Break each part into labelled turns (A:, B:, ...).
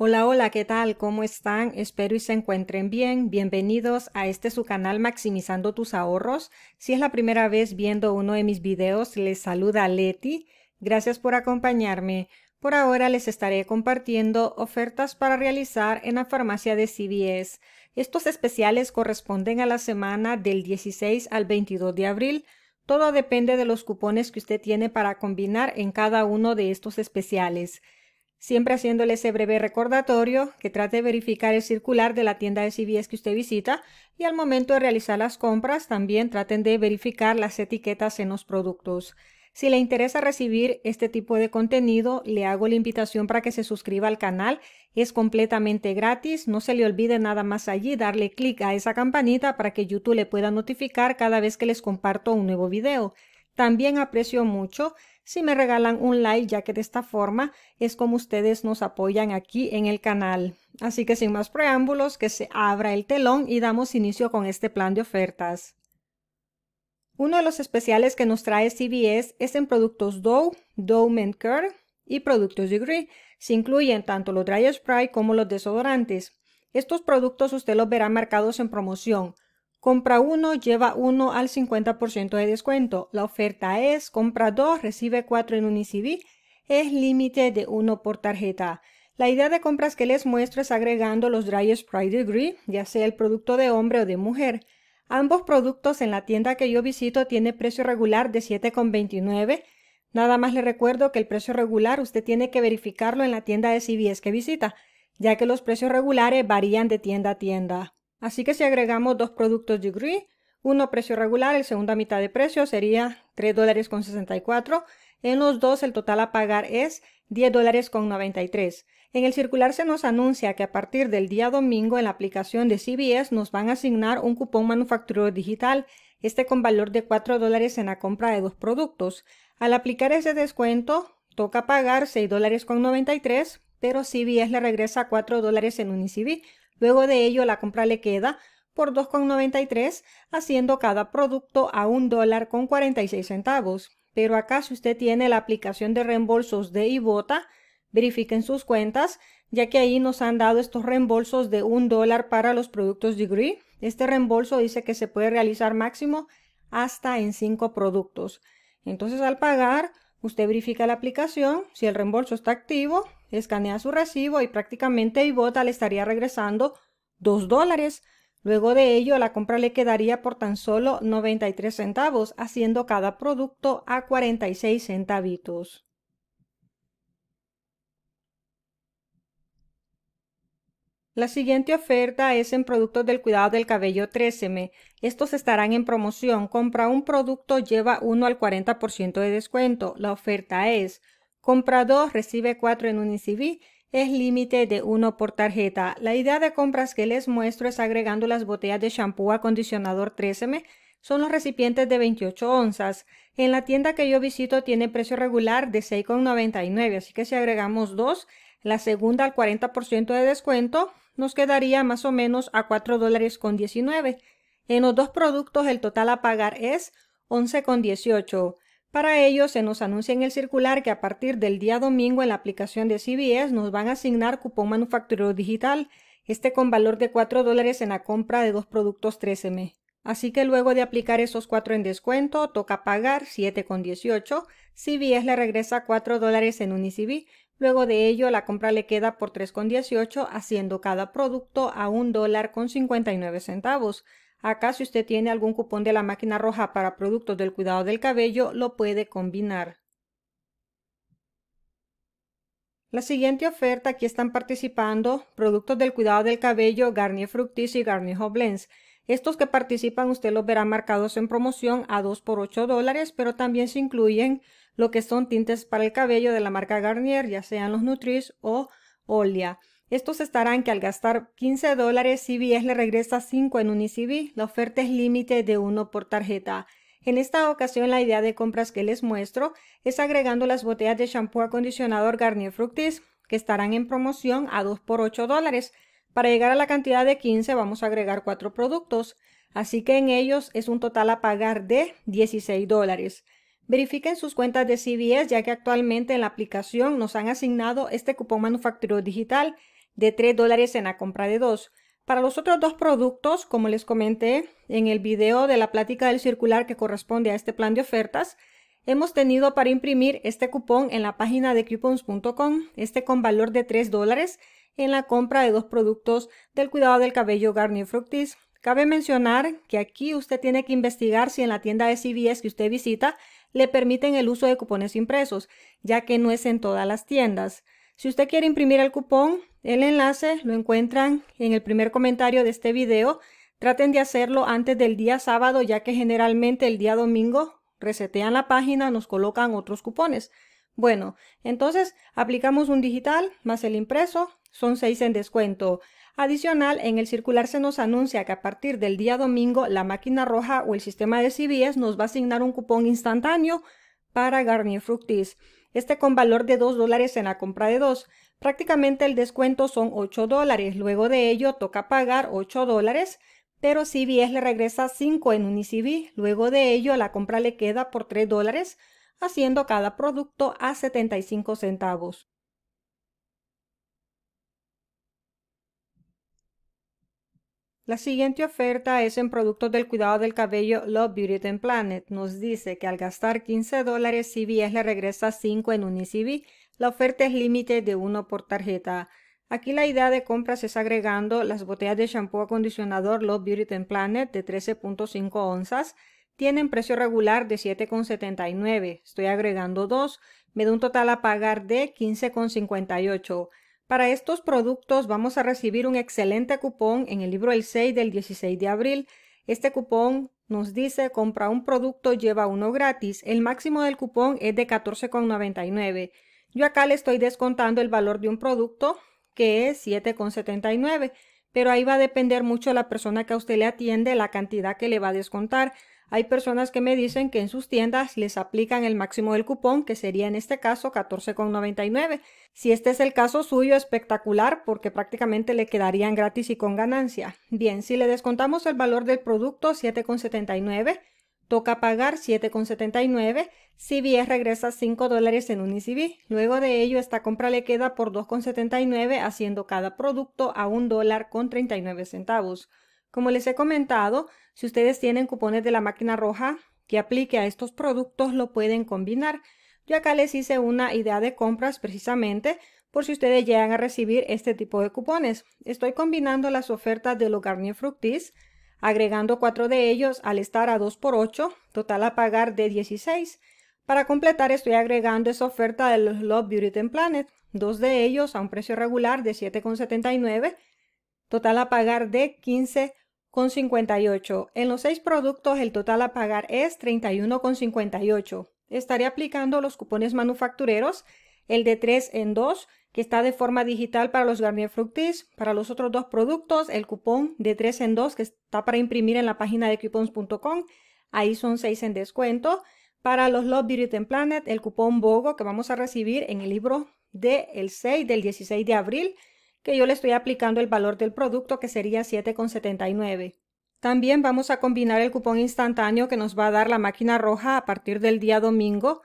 A: Hola, hola, ¿qué tal? ¿Cómo están? Espero y se encuentren bien. Bienvenidos a este su canal Maximizando tus ahorros. Si es la primera vez viendo uno de mis videos, les saluda Leti. Gracias por acompañarme. Por ahora les estaré compartiendo ofertas para realizar en la farmacia de CBS Estos especiales corresponden a la semana del 16 al 22 de abril. Todo depende de los cupones que usted tiene para combinar en cada uno de estos especiales. Siempre haciéndole ese breve recordatorio que trate de verificar el circular de la tienda de CVS que usted visita y al momento de realizar las compras también traten de verificar las etiquetas en los productos. Si le interesa recibir este tipo de contenido, le hago la invitación para que se suscriba al canal. Es completamente gratis. No se le olvide nada más allí darle clic a esa campanita para que YouTube le pueda notificar cada vez que les comparto un nuevo video. También aprecio mucho si me regalan un like, ya que de esta forma es como ustedes nos apoyan aquí en el canal. Así que sin más preámbulos, que se abra el telón y damos inicio con este plan de ofertas. Uno de los especiales que nos trae CBS es en productos Dough, Dow Men Care y productos Degree. Se incluyen tanto los dry spray como los desodorantes. Estos productos usted los verá marcados en promoción. Compra uno, lleva uno al 50% de descuento. La oferta es compra dos, recibe cuatro en Unicivi. Es límite de uno por tarjeta. La idea de compras que les muestro es agregando los Dry Pride Degree, ya sea el producto de hombre o de mujer. Ambos productos en la tienda que yo visito tiene precio regular de 7,29. Nada más le recuerdo que el precio regular usted tiene que verificarlo en la tienda de CVS que visita, ya que los precios regulares varían de tienda a tienda. Así que si agregamos dos productos Degree, uno precio regular, el segundo a mitad de precio sería $3.64 En los dos el total a pagar es $10.93. En el circular se nos anuncia que a partir del día domingo en la aplicación de CBS nos van a asignar un cupón manufacturero digital, este con valor de $4 en la compra de dos productos. Al aplicar ese descuento, toca pagar $6.93, pero CBS le regresa $4 dólares en Unicv, Luego de ello, la compra le queda por 2,93, haciendo cada producto a un dólar con 46 centavos. Pero acá, si usted tiene la aplicación de reembolsos de Ibota, verifiquen sus cuentas, ya que ahí nos han dado estos reembolsos de un dólar para los productos Degree. Este reembolso dice que se puede realizar máximo hasta en cinco productos. Entonces, al pagar Usted verifica la aplicación, si el reembolso está activo, escanea su recibo y prácticamente Ivota le estaría regresando 2 dólares. Luego de ello, la compra le quedaría por tan solo 93 centavos, haciendo cada producto a 46 centavitos. La siguiente oferta es en productos del cuidado del cabello 13 Estos estarán en promoción. Compra un producto, lleva uno al 40% de descuento. La oferta es compra 2, recibe 4 en ICB. Es límite de 1 por tarjeta. La idea de compras que les muestro es agregando las botellas de shampoo acondicionador 13 Son los recipientes de 28 onzas. En la tienda que yo visito tiene precio regular de 6,99, así que si agregamos dos, la segunda al 40% de descuento, nos quedaría más o menos a $4.19, dólares con En los dos productos el total a pagar es $11.18, con Para ello se nos anuncia en el circular que a partir del día domingo en la aplicación de CBS nos van a asignar cupón manufacturero digital, este con valor de 4 dólares en la compra de dos productos 13M. Así que luego de aplicar esos 4 en descuento, toca pagar 7,18. CBS le regresa 4 dólares en Unicv, Luego de ello, la compra le queda por 3,18, haciendo cada producto a un dólar con 59 centavos. Acá, si usted tiene algún cupón de la máquina roja para productos del cuidado del cabello, lo puede combinar. La siguiente oferta, aquí están participando productos del cuidado del cabello Garnier Fructis y Garnier Hoblens. Estos que participan usted los verá marcados en promoción a 2 por 8 dólares, pero también se incluyen lo que son tintes para el cabello de la marca Garnier, ya sean los Nutris o Olia. Estos estarán que al gastar 15 dólares, CVS le regresa 5 en un e La oferta es límite de 1 por tarjeta. En esta ocasión, la idea de compras que les muestro es agregando las botellas de shampoo acondicionador Garnier Fructis, que estarán en promoción a 2 por 8 dólares. Para llegar a la cantidad de 15, vamos a agregar 4 productos. Así que en ellos es un total a pagar de 16 dólares. Verifiquen sus cuentas de CVS ya que actualmente en la aplicación nos han asignado este cupón manufacturero digital de 3 dólares en la compra de dos. Para los otros dos productos, como les comenté en el video de la plática del circular que corresponde a este plan de ofertas, hemos tenido para imprimir este cupón en la página de coupons.com, este con valor de 3 dólares en la compra de dos productos del cuidado del cabello Garnier Fructis. Cabe mencionar que aquí usted tiene que investigar si en la tienda de CVS que usted visita le permiten el uso de cupones impresos, ya que no es en todas las tiendas. Si usted quiere imprimir el cupón, el enlace lo encuentran en el primer comentario de este video. Traten de hacerlo antes del día sábado, ya que generalmente el día domingo resetean la página, nos colocan otros cupones. Bueno, entonces aplicamos un digital más el impreso, son seis en descuento. Adicional, en el circular se nos anuncia que a partir del día domingo la máquina roja o el sistema de CBS nos va a asignar un cupón instantáneo para Garnier Fructis, este con valor de 2 dólares en la compra de 2. Prácticamente el descuento son 8 dólares, luego de ello toca pagar 8 dólares, pero CBS le regresa 5 en unicB e luego de ello la compra le queda por 3 dólares, haciendo cada producto a 75 centavos. La siguiente oferta es en productos del cuidado del cabello Love Beauty and Planet. Nos dice que al gastar 15 dólares CVS le regresa 5 en Unicv. E la oferta es límite de 1 por tarjeta. Aquí la idea de compras es agregando las botellas de shampoo acondicionador Love Beauty and Planet de 13.5 onzas. Tienen precio regular de 7,79. Estoy agregando dos. Me da un total a pagar de 15,58. Para estos productos vamos a recibir un excelente cupón en el libro El 6 del 16 de abril. Este cupón nos dice compra un producto, lleva uno gratis. El máximo del cupón es de 14,99. Yo acá le estoy descontando el valor de un producto que es 7,79, pero ahí va a depender mucho la persona que a usted le atiende la cantidad que le va a descontar. Hay personas que me dicen que en sus tiendas les aplican el máximo del cupón, que sería en este caso 14,99. Si este es el caso suyo, espectacular, porque prácticamente le quedarían gratis y con ganancia. Bien, si le descontamos el valor del producto, 7,79 toca pagar 7,79. bien regresa 5 dólares en Unicv. E luego de ello, esta compra le queda por 2,79, haciendo cada producto a $1.39. dólar con 39 centavos. Como les he comentado, si ustedes tienen cupones de la máquina roja que aplique a estos productos, lo pueden combinar. Yo acá les hice una idea de compras precisamente por si ustedes llegan a recibir este tipo de cupones. Estoy combinando las ofertas de los Garnier Fructis, agregando cuatro de ellos al estar a 2x8, total a pagar de 16. Para completar estoy agregando esa oferta de los Love Beauty and Planet, dos de ellos a un precio regular de 7,79, total a pagar de 15 58. En los seis productos el total a pagar es 31,58. Estaré aplicando los cupones manufactureros, el de 3 en 2, que está de forma digital para los Garnier Fructis. Para los otros dos productos, el cupón de 3 en 2, que está para imprimir en la página de coupons.com. Ahí son 6 en descuento. Para los Love Beauty and Planet, el cupón BOGO que vamos a recibir en el libro del el 6 del 16 de abril que yo le estoy aplicando el valor del producto que sería 7,79. También vamos a combinar el cupón instantáneo que nos va a dar la máquina roja a partir del día domingo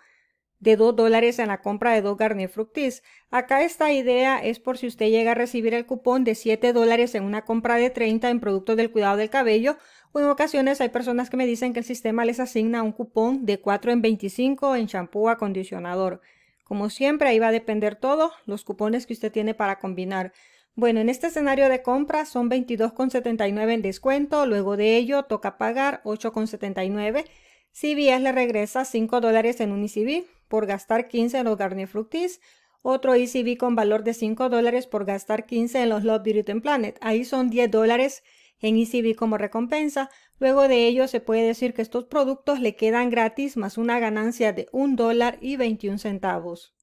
A: de 2 dólares en la compra de dos garnier fructis. Acá esta idea es por si usted llega a recibir el cupón de 7 dólares en una compra de 30 en productos del cuidado del cabello o en ocasiones hay personas que me dicen que el sistema les asigna un cupón de 4 en 25 en shampoo acondicionador. Como siempre, ahí va a depender todo, los cupones que usted tiene para combinar. Bueno, en este escenario de compra son 22,79 en descuento, luego de ello toca pagar 8,79. CBS le regresa 5 dólares en un ECB por gastar 15 en los Garnier Fructis, otro ECB con valor de 5 dólares por gastar 15 en los Love Beauty and Planet. Ahí son 10 dólares en ECB como recompensa. Luego de ello se puede decir que estos productos le quedan gratis más una ganancia de 1 dólar y 21 centavos.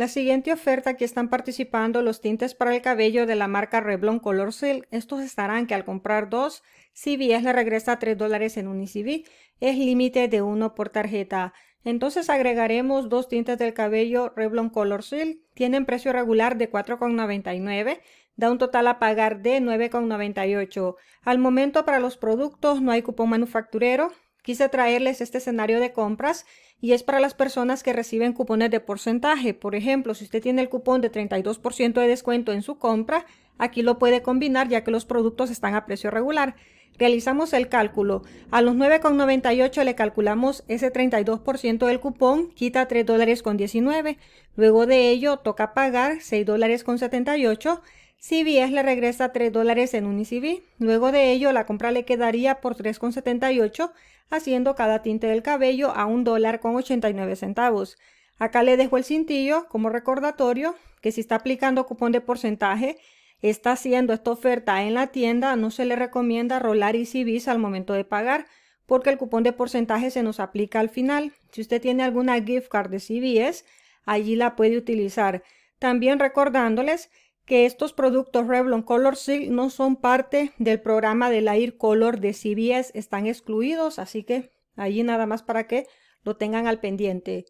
A: La siguiente oferta que están participando los tintes para el cabello de la marca Reblon Color Seal. Estos estarán que al comprar dos CVS le regresa tres dólares en un e Es límite de uno por tarjeta. Entonces agregaremos dos tintes del cabello Reblon Color Seal. Tienen precio regular de 4,99. Da un total a pagar de 9,98. Al momento para los productos no hay cupón manufacturero. Quise traerles este escenario de compras y es para las personas que reciben cupones de porcentaje. Por ejemplo, si usted tiene el cupón de 32% de descuento en su compra, aquí lo puede combinar ya que los productos están a precio regular. Realizamos el cálculo. A los 9,98 le calculamos ese 32% del cupón, quita $3.19. dólares con Luego de ello toca pagar $6.78. dólares con CBS le regresa 3 dólares en Unicv. E luego de ello, la compra le quedaría por 3,78, haciendo cada tinte del cabello a $1.89. dólar con centavos. Acá le dejo el cintillo como recordatorio que si está aplicando cupón de porcentaje, está haciendo esta oferta en la tienda, no se le recomienda rolar ICBs e al momento de pagar, porque el cupón de porcentaje se nos aplica al final. Si usted tiene alguna gift card de e CBS, allí la puede utilizar. También recordándoles que estos productos Revlon Color Silk no son parte del programa de la Air Color de CBS, están excluidos, así que allí nada más para que lo tengan al pendiente.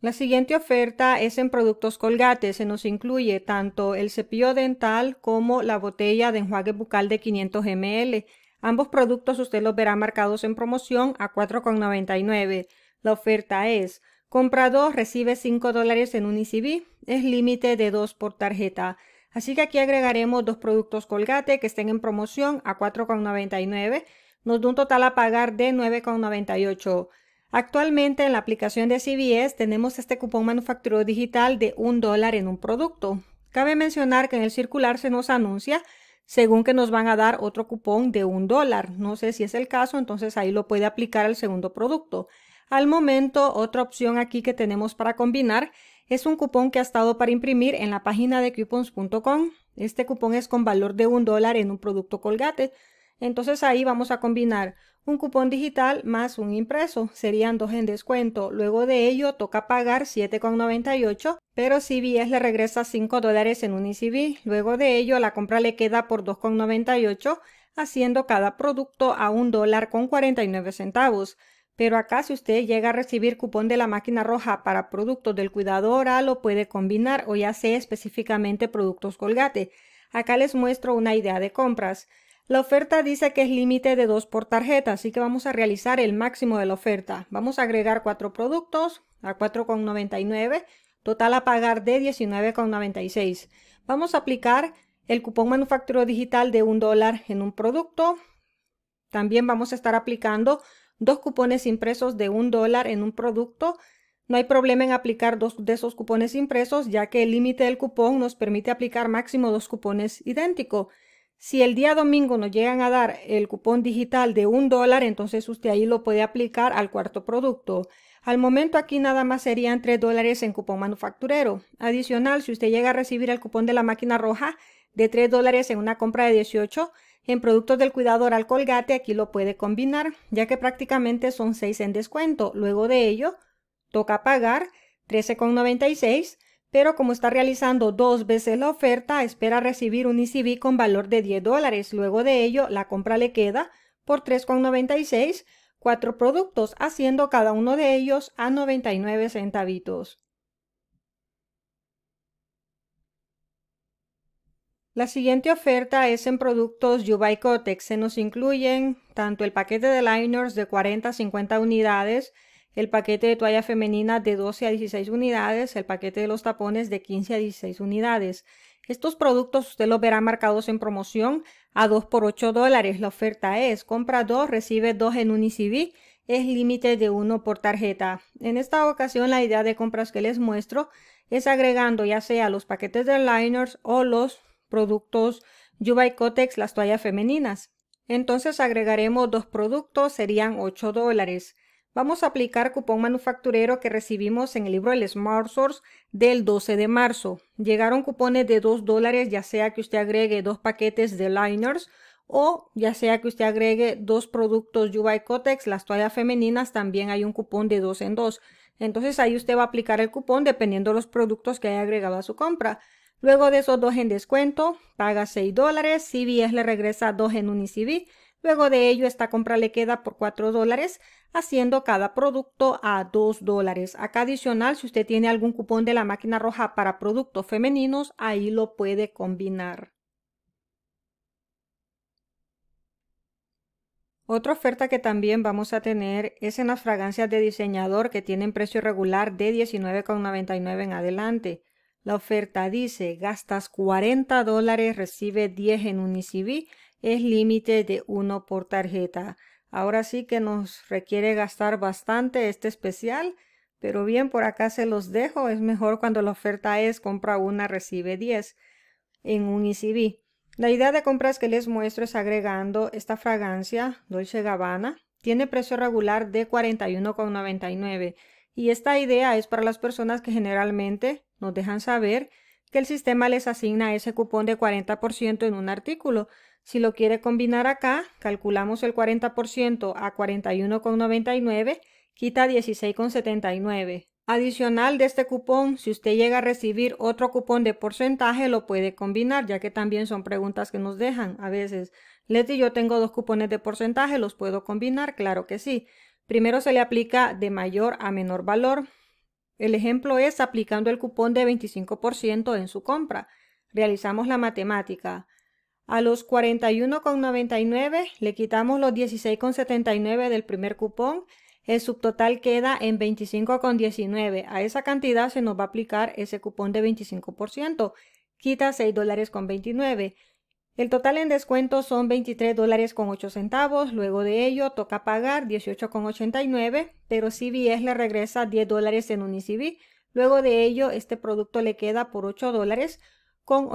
A: La siguiente oferta es en productos Colgate. Se nos incluye tanto el cepillo dental como la botella de enjuague bucal de 500 ml. Ambos productos usted los verá marcados en promoción a 4,99. La oferta es Compra 2 recibe 5 dólares en un ICB, e Es límite de 2 por tarjeta. Así que aquí agregaremos dos productos Colgate que estén en promoción a 4,99. Nos da un total a pagar de 9,98. Actualmente en la aplicación de CBS tenemos este cupón manufacturero digital de 1 dólar en un producto. Cabe mencionar que en el circular se nos anuncia según que nos van a dar otro cupón de 1 dólar. No sé si es el caso, entonces ahí lo puede aplicar al segundo producto. Al momento, otra opción aquí que tenemos para combinar es un cupón que ha estado para imprimir en la página de coupons.com. Este cupón es con valor de un dólar en un producto colgate. Entonces ahí vamos a combinar un cupón digital más un impreso, serían dos en descuento. Luego de ello toca pagar 7,98, pero si CBS le regresa 5 dólares en un ICB. E Luego de ello la compra le queda por 2,98, haciendo cada producto a un dólar con 49 centavos. Pero acá si usted llega a recibir cupón de la máquina roja para productos del cuidador, lo puede combinar o ya sea específicamente productos colgate. Acá les muestro una idea de compras. La oferta dice que es límite de dos por tarjeta, así que vamos a realizar el máximo de la oferta. Vamos a agregar cuatro productos a 4,99, total a pagar de 19,96. Vamos a aplicar el cupón manufacturero digital de un dólar en un producto. También vamos a estar aplicando dos cupones impresos de un dólar en un producto, no hay problema en aplicar dos de esos cupones impresos, ya que el límite del cupón nos permite aplicar máximo dos cupones idénticos. Si el día domingo nos llegan a dar el cupón digital de un dólar, entonces usted ahí lo puede aplicar al cuarto producto. Al momento aquí nada más serían tres dólares en cupón manufacturero. Adicional, si usted llega a recibir el cupón de la máquina roja de tres dólares en una compra de 18, en productos del cuidador al Colgate aquí lo puede combinar, ya que prácticamente son 6 en descuento. Luego de ello, toca pagar 13,96, pero como está realizando dos veces la oferta, espera recibir un ECB con valor de 10 dólares. Luego de ello, la compra le queda por 3,96 cuatro productos, haciendo cada uno de ellos a 99 centavitos. La siguiente oferta es en productos y Cotex. Se nos incluyen tanto el paquete de liners de 40 a 50 unidades, el paquete de toalla femenina de 12 a 16 unidades, el paquete de los tapones de 15 a 16 unidades. Estos productos usted los verá marcados en promoción a 2 por 8 dólares. La oferta es compra 2, recibe 2 en Unicv, Es límite de 1 por tarjeta. En esta ocasión la idea de compras que les muestro es agregando ya sea los paquetes de liners o los productos Yuba Cotex, las toallas femeninas. Entonces agregaremos dos productos, serían 8 dólares. Vamos a aplicar cupón manufacturero que recibimos en el libro del Smart Source del 12 de marzo. Llegaron cupones de 2 dólares, ya sea que usted agregue dos paquetes de liners o ya sea que usted agregue dos productos Yuba las toallas femeninas, también hay un cupón de 2 en 2. Entonces ahí usted va a aplicar el cupón dependiendo de los productos que haya agregado a su compra. Luego de esos dos en descuento, paga 6 dólares, CBS le regresa 2 en Unicv. Luego de ello, esta compra le queda por 4 dólares, haciendo cada producto a 2 dólares. Acá adicional, si usted tiene algún cupón de la máquina roja para productos femeninos, ahí lo puede combinar. Otra oferta que también vamos a tener es en las fragancias de diseñador que tienen precio regular de $19,99 en adelante. La oferta dice, gastas 40 dólares, recibe 10 en ICB. es límite de 1 por tarjeta. Ahora sí que nos requiere gastar bastante este especial, pero bien, por acá se los dejo. Es mejor cuando la oferta es compra una, recibe 10 en ICB. La idea de compras que les muestro es agregando esta fragancia Dolce Gabbana. Tiene precio regular de $41,99 y esta idea es para las personas que generalmente nos dejan saber que el sistema les asigna ese cupón de 40% en un artículo. Si lo quiere combinar acá, calculamos el 40% a 41,99, quita 16,79. Adicional de este cupón, si usted llega a recibir otro cupón de porcentaje, lo puede combinar, ya que también son preguntas que nos dejan a veces. Leti, yo tengo dos cupones de porcentaje, ¿los puedo combinar? Claro que sí. Primero se le aplica de mayor a menor valor, el ejemplo es aplicando el cupón de 25% en su compra. Realizamos la matemática. A los 41,99 le quitamos los 16,79 del primer cupón. El subtotal queda en 25,19. A esa cantidad se nos va a aplicar ese cupón de 25%. Quita 6 dólares con 29. El total en descuento son veintitrés dólares con centavos, luego de ello toca pagar 18,89, pero CVS le regresa 10 dólares en Unicv, luego de ello este producto le queda por $8.89. dólares con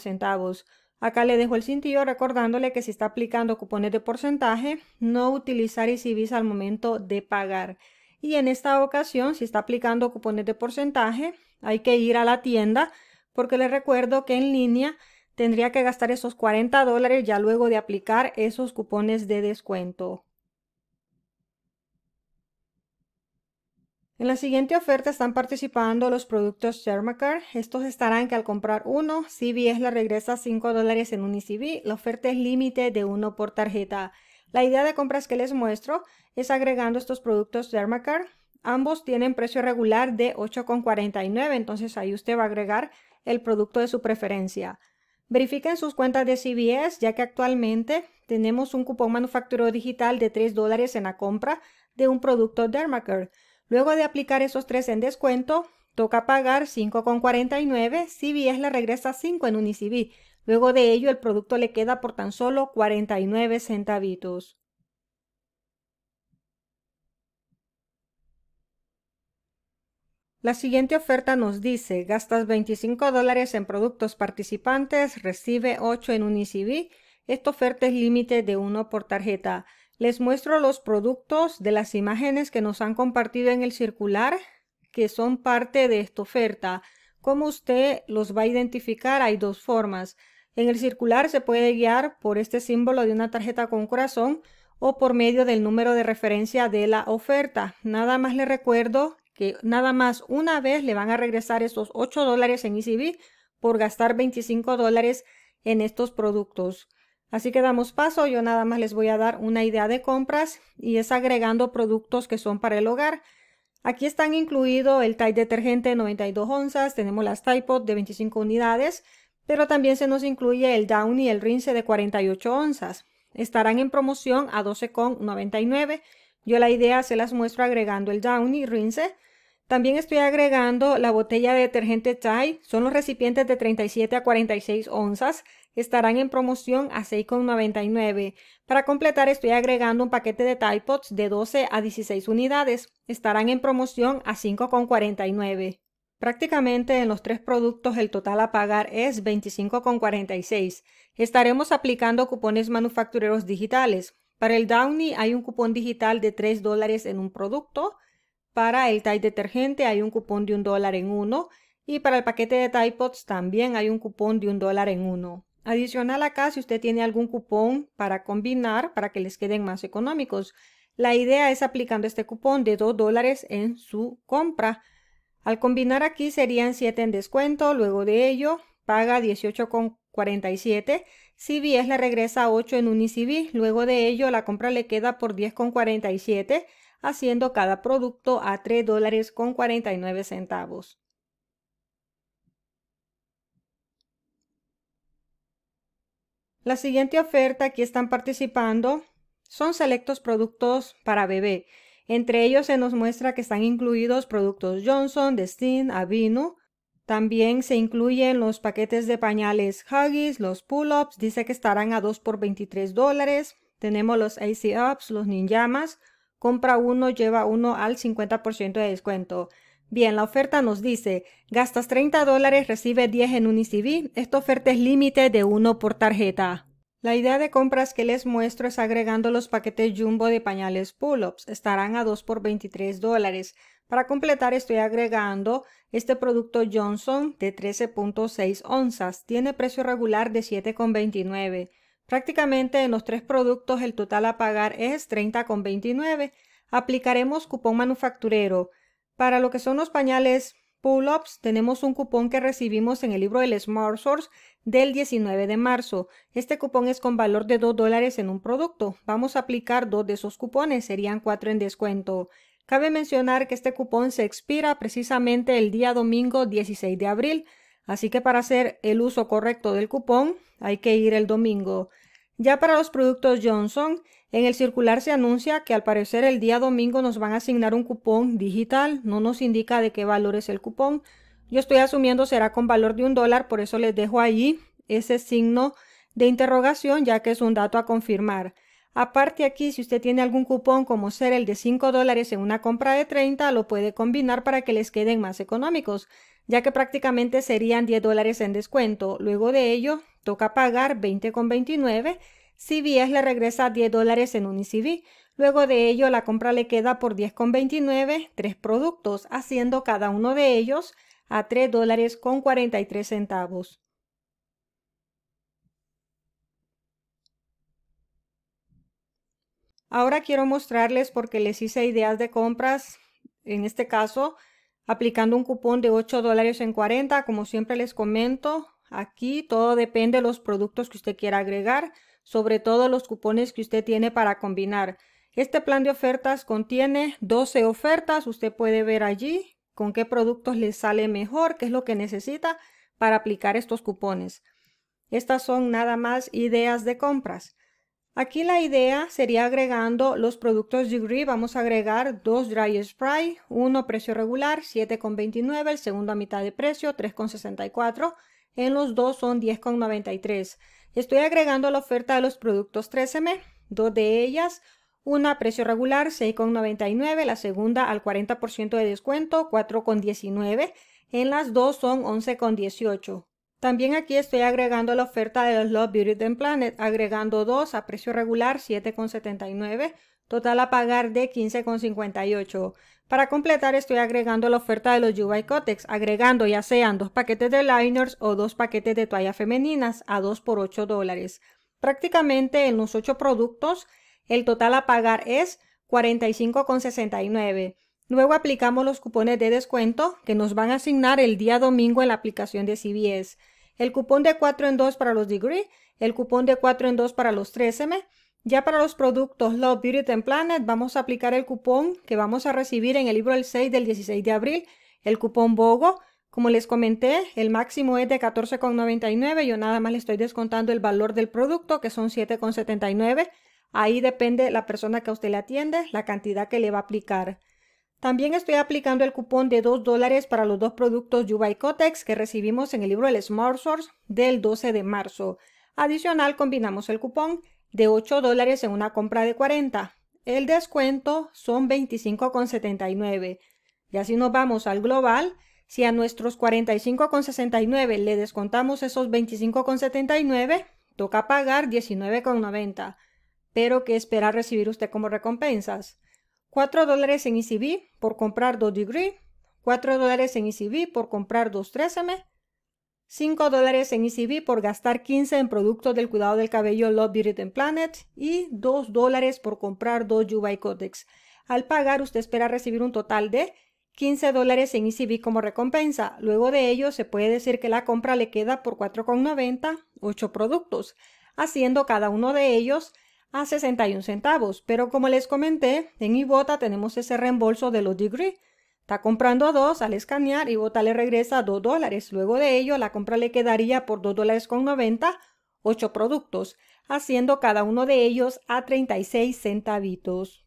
A: centavos. Acá le dejo el cintillo recordándole que si está aplicando cupones de porcentaje, no utilizar ICBs al momento de pagar. Y en esta ocasión, si está aplicando cupones de porcentaje, hay que ir a la tienda porque le recuerdo que en línea tendría que gastar esos 40 dólares ya luego de aplicar esos cupones de descuento. En la siguiente oferta están participando los productos Thermacar. Estos estarán que al comprar uno, es la regresa 5 dólares en un e La oferta es límite de uno por tarjeta. La idea de compras que les muestro es agregando estos productos Dermacar. Ambos tienen precio regular de 8,49, entonces ahí usted va a agregar el producto de su preferencia. Verifiquen sus cuentas de CVS, ya que actualmente tenemos un cupón manufacturero digital de 3 dólares en la compra de un producto Dermacare. Luego de aplicar esos tres en descuento, toca pagar 5,49. CVS le regresa 5 en ICB, Luego de ello, el producto le queda por tan solo 49 centavitos. La siguiente oferta nos dice, gastas 25 dólares en productos participantes, recibe 8 en un icB Esta oferta es límite de 1 por tarjeta. Les muestro los productos de las imágenes que nos han compartido en el circular, que son parte de esta oferta. ¿Cómo usted los va a identificar? Hay dos formas. En el circular se puede guiar por este símbolo de una tarjeta con corazón o por medio del número de referencia de la oferta. Nada más le recuerdo que nada más una vez le van a regresar estos 8 dólares en ECB por gastar 25 dólares en estos productos. Así que damos paso, yo nada más les voy a dar una idea de compras y es agregando productos que son para el hogar. Aquí están incluido el Tide detergente 92 onzas, tenemos las Tide de 25 unidades, pero también se nos incluye el Downy y el rinse de 48 onzas. Estarán en promoción a 12,99 yo la idea se las muestro agregando el Downy Rinse. También estoy agregando la botella de detergente Thai. Son los recipientes de 37 a 46 onzas. Estarán en promoción a 6,99. Para completar estoy agregando un paquete de Tide Pods de 12 a 16 unidades. Estarán en promoción a 5,49. Prácticamente en los tres productos el total a pagar es 25,46. Estaremos aplicando cupones manufactureros digitales. Para el Downy hay un cupón digital de 3 dólares en un producto. Para el Tide detergente hay un cupón de 1 dólar en uno. Y para el paquete de Tide Pods también hay un cupón de 1 dólar en uno. Adicional acá, si usted tiene algún cupón para combinar, para que les queden más económicos. La idea es aplicando este cupón de 2 dólares en su compra. Al combinar aquí serían 7 en descuento, luego de ello paga 18,47. CBS le regresa 8 en Unicivi. Luego de ello, la compra le queda por 10,47, haciendo cada producto a 3 dólares con 49 centavos. La siguiente oferta que están participando son selectos productos para bebé. Entre ellos se nos muestra que están incluidos productos Johnson, Destin, Avinu, también se incluyen los paquetes de pañales Huggies, los pull-ups, dice que estarán a 2 por 23 dólares. Tenemos los AC Ups, los Ninjamas. Compra uno, lleva uno al 50% de descuento. Bien, la oferta nos dice, gastas 30 dólares, recibe 10 en ICB, Esta oferta es límite de uno por tarjeta. La idea de compras que les muestro es agregando los paquetes Jumbo de pañales Pull-Ups. Estarán a 2 por 23 dólares. Para completar estoy agregando este producto Johnson de 13.6 onzas. Tiene precio regular de 7,29. Prácticamente en los tres productos el total a pagar es 30,29. Aplicaremos cupón manufacturero. Para lo que son los pañales pull-ups, tenemos un cupón que recibimos en el libro del Smart Source del 19 de marzo. Este cupón es con valor de 2 dólares en un producto. Vamos a aplicar dos de esos cupones, serían 4 en descuento. Cabe mencionar que este cupón se expira precisamente el día domingo 16 de abril, así que para hacer el uso correcto del cupón hay que ir el domingo. Ya para los productos Johnson, en el circular se anuncia que al parecer el día domingo nos van a asignar un cupón digital, no nos indica de qué valor es el cupón. Yo estoy asumiendo será con valor de un dólar, por eso les dejo ahí ese signo de interrogación ya que es un dato a confirmar. Aparte aquí, si usted tiene algún cupón como ser el de 5 dólares en una compra de 30, lo puede combinar para que les queden más económicos, ya que prácticamente serían 10 dólares en descuento. Luego de ello, toca pagar 20,29. CVS le regresa 10 dólares en UniCV. Luego de ello, la compra le queda por 10,29 tres productos, haciendo cada uno de ellos a 3 dólares con 43 centavos. Ahora quiero mostrarles porque les hice ideas de compras, en este caso aplicando un cupón de 8 dólares en 40, como siempre les comento. Aquí todo depende de los productos que usted quiera agregar, sobre todo los cupones que usted tiene para combinar. Este plan de ofertas contiene 12 ofertas, usted puede ver allí con qué productos le sale mejor, qué es lo que necesita para aplicar estos cupones. Estas son nada más ideas de compras. Aquí la idea sería agregando los productos Degree, vamos a agregar dos Dry Spray, uno precio regular, 7,29, el segundo a mitad de precio, 3,64, en los dos son 10,93. Estoy agregando la oferta de los productos 13M, dos de ellas, una a precio regular, 6,99, la segunda al 40% de descuento, 4,19, en las dos son 11,18. También aquí estoy agregando la oferta de los Love Beauty and Planet, agregando dos a precio regular 7,79, total a pagar de 15,58. Para completar estoy agregando la oferta de los Jubai Cotex, agregando ya sean dos paquetes de liners o dos paquetes de toallas femeninas a 2 por 8 dólares. Prácticamente en los 8 productos el total a pagar es 45,69. Luego aplicamos los cupones de descuento que nos van a asignar el día domingo en la aplicación de CBS el cupón de 4 en 2 para los Degree, el cupón de 4 en 2 para los 13 m Ya para los productos Love Beauty and Planet vamos a aplicar el cupón que vamos a recibir en el libro del 6 del 16 de abril, el cupón BOGO. Como les comenté, el máximo es de 14,99. Yo nada más le estoy descontando el valor del producto, que son 7,79. Ahí depende la persona que a usted le atiende, la cantidad que le va a aplicar. También estoy aplicando el cupón de 2 dólares para los dos productos Yuba y Cotex que recibimos en el libro del Smart Source del 12 de marzo. Adicional, combinamos el cupón de 8 dólares en una compra de 40. El descuento son 25,79. Y así nos vamos al global. Si a nuestros 45,69 le descontamos esos 25,79, toca pagar 19,90. Pero ¿qué espera recibir usted como recompensas? 4 en ECB por comprar 2 Degree, 4 dólares en ECB por comprar 2 3M, 5 dólares en ECB por gastar 15 en productos del cuidado del cabello Love Beauty Planet y 2 por comprar 2 Dubai Codex. Al pagar, usted espera recibir un total de 15 en ECB como recompensa. Luego de ello, se puede decir que la compra le queda por 4,90 8 productos, haciendo cada uno de ellos a 61 centavos. Pero como les comenté, en Ibota tenemos ese reembolso de los degree. Está comprando a al escanear, Bota le regresa 2 dólares. Luego de ello, la compra le quedaría por 2 dólares con 90, 8 productos, haciendo cada uno de ellos a 36 centavitos.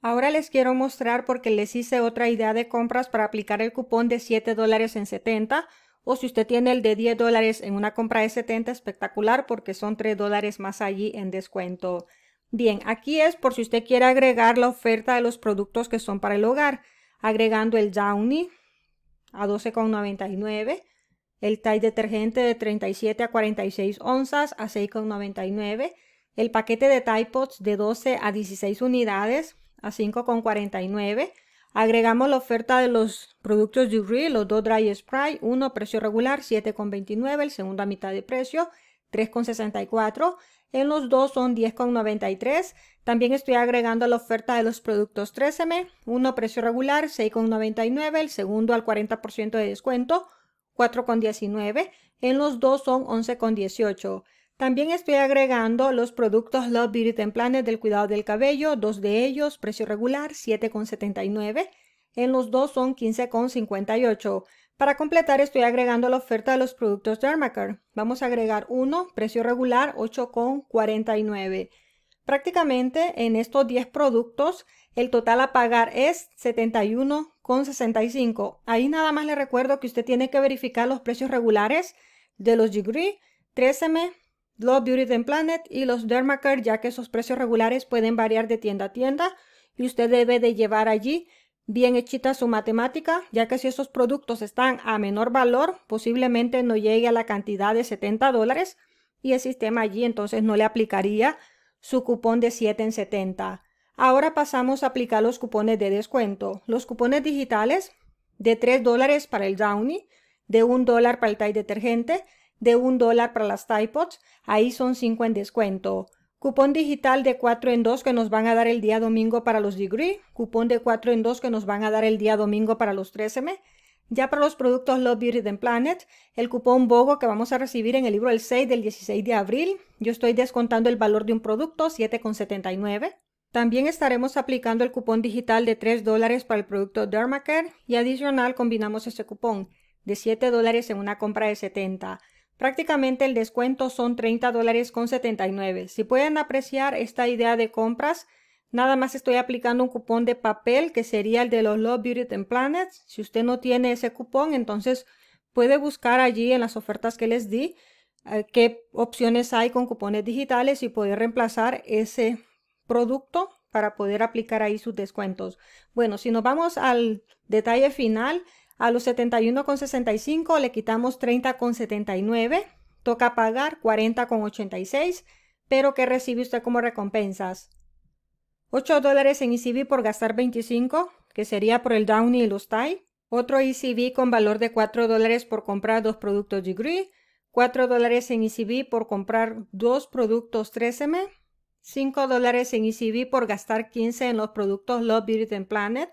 A: Ahora les quiero mostrar porque les hice otra idea de compras para aplicar el cupón de 7 dólares en 70 o si usted tiene el de 10 dólares en una compra de 70, espectacular porque son 3 dólares más allí en descuento. Bien, aquí es por si usted quiere agregar la oferta de los productos que son para el hogar, agregando el Downy a 12,99, el Tide detergente de 37 a 46 onzas a 6,99, el paquete de Tide Pods de 12 a 16 unidades a 5,49, Agregamos la oferta de los productos de URI, los dos Dry Spray, uno precio regular 7,29, el segundo a mitad de precio 3,64, en los dos son 10,93. También estoy agregando la oferta de los productos 13M, uno precio regular 6,99, el segundo al 40% de descuento 4,19, en los dos son 11,18. También estoy agregando los productos Love Beauty Planet del cuidado del cabello, dos de ellos, precio regular 7,79. En los dos son 15,58. Para completar estoy agregando la oferta de los productos Dermacare. Vamos a agregar uno, precio regular 8,49. Prácticamente en estos 10 productos el total a pagar es 71,65. Ahí nada más le recuerdo que usted tiene que verificar los precios regulares de los Degree, 13M, Love Beauty Planet y los Dermacare, ya que esos precios regulares pueden variar de tienda a tienda y usted debe de llevar allí bien hechita su matemática, ya que si esos productos están a menor valor, posiblemente no llegue a la cantidad de 70 dólares y el sistema allí entonces no le aplicaría su cupón de 7 en 70. Ahora pasamos a aplicar los cupones de descuento. Los cupones digitales de 3 dólares para el Downy, de 1 dólar para el Tide detergente, de un dólar para las Typots, ahí son 5 en descuento. Cupón digital de 4 en 2 que nos van a dar el día domingo para los Degree, cupón de 4 en 2 que nos van a dar el día domingo para los 13M. Ya para los productos Love Beauty and Planet, el cupón BOGO que vamos a recibir en el libro el 6 del 16 de abril, yo estoy descontando el valor de un producto 7,79. También estaremos aplicando el cupón digital de 3 dólares para el producto Dermacare y adicional combinamos este cupón de 7 dólares en una compra de 70. Prácticamente el descuento son 30 dólares con 79. Si pueden apreciar esta idea de compras, nada más estoy aplicando un cupón de papel que sería el de los Love Beauty and Planets. Si usted no tiene ese cupón, entonces puede buscar allí en las ofertas que les di eh, qué opciones hay con cupones digitales y poder reemplazar ese producto para poder aplicar ahí sus descuentos. Bueno, si nos vamos al detalle final, a los 71,65 le quitamos 30,79. Toca pagar 40,86. Pero ¿qué recibe usted como recompensas? 8 dólares en ECB por gastar 25, que sería por el Downy y los TIE. Otro ECB con valor de 4 dólares por comprar dos productos Degree. 4 dólares en ECB por comprar dos productos 13M. 5 dólares en ECB por gastar 15 en los productos Love Beauty and Planet.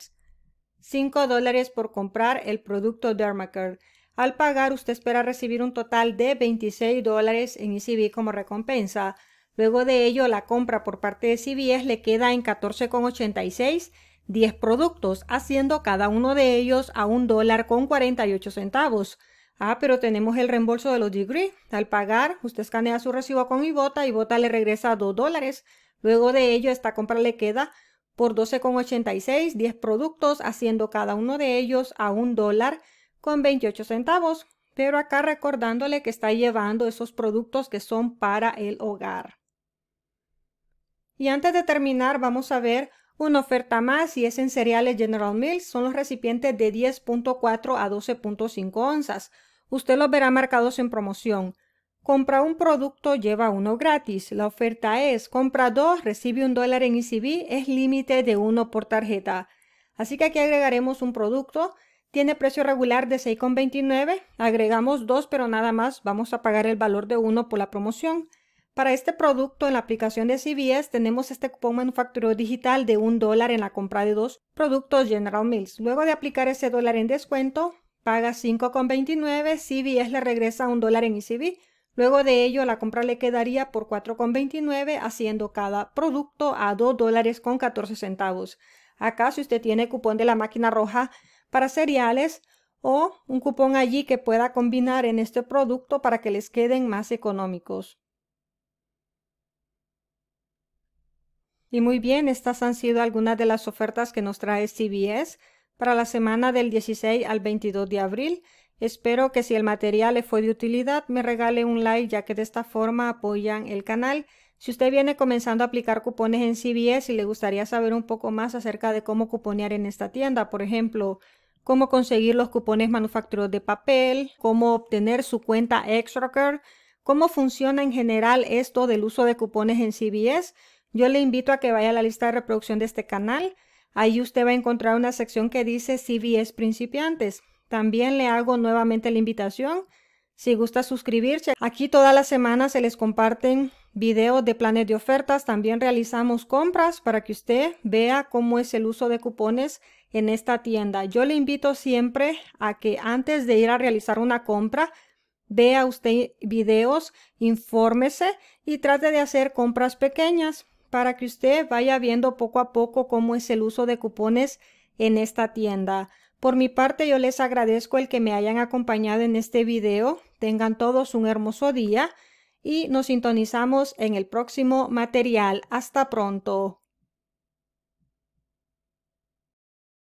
A: 5 dólares por comprar el producto Dermacare. Al pagar, usted espera recibir un total de 26 dólares en ECB como recompensa. Luego de ello, la compra por parte de e CBS le queda en 14,86 10 productos, haciendo cada uno de ellos a un dólar con 48 centavos. Ah, pero tenemos el reembolso de los degree. Al pagar, usted escanea su recibo con Ibota, Ibota le regresa 2 dólares. Luego de ello, esta compra le queda por 12,86 10 productos, haciendo cada uno de ellos a un dólar con 28 centavos, pero acá recordándole que está llevando esos productos que son para el hogar. Y antes de terminar, vamos a ver una oferta más y es en cereales General Mills. Son los recipientes de 10.4 a 12.5 onzas. Usted los verá marcados en promoción. Compra un producto, lleva uno gratis. La oferta es, compra dos, recibe un dólar en ECB, es límite de uno por tarjeta. Así que aquí agregaremos un producto, tiene precio regular de 6,29, agregamos dos, pero nada más vamos a pagar el valor de uno por la promoción. Para este producto en la aplicación de e CVS tenemos este cupón manufacturero digital de un dólar en la compra de dos productos General Mills. Luego de aplicar ese dólar en descuento, paga 5,29, CVS e le regresa un dólar en ECB. Luego de ello, la compra le quedaría por 4,29, haciendo cada producto a 2 dólares con 14 centavos. Acá, si usted tiene cupón de la máquina roja para cereales o un cupón allí que pueda combinar en este producto para que les queden más económicos. Y muy bien, estas han sido algunas de las ofertas que nos trae CBS para la semana del 16 al 22 de abril. Espero que si el material le fue de utilidad me regale un like ya que de esta forma apoyan el canal. Si usted viene comenzando a aplicar cupones en CBS y le gustaría saber un poco más acerca de cómo cuponear en esta tienda, por ejemplo, cómo conseguir los cupones manufacturados de papel, cómo obtener su cuenta ExtraCard, cómo funciona en general esto del uso de cupones en CBS, yo le invito a que vaya a la lista de reproducción de este canal. Ahí usted va a encontrar una sección que dice CBS principiantes. También le hago nuevamente la invitación. Si gusta suscribirse, aquí todas las semanas se les comparten videos de planes de ofertas. También realizamos compras para que usted vea cómo es el uso de cupones en esta tienda. Yo le invito siempre a que antes de ir a realizar una compra, vea usted videos, infórmese y trate de hacer compras pequeñas para que usted vaya viendo poco a poco cómo es el uso de cupones en esta tienda. Por mi parte, yo les agradezco el que me hayan acompañado en este video. Tengan todos un hermoso día y nos sintonizamos en el próximo material. Hasta pronto.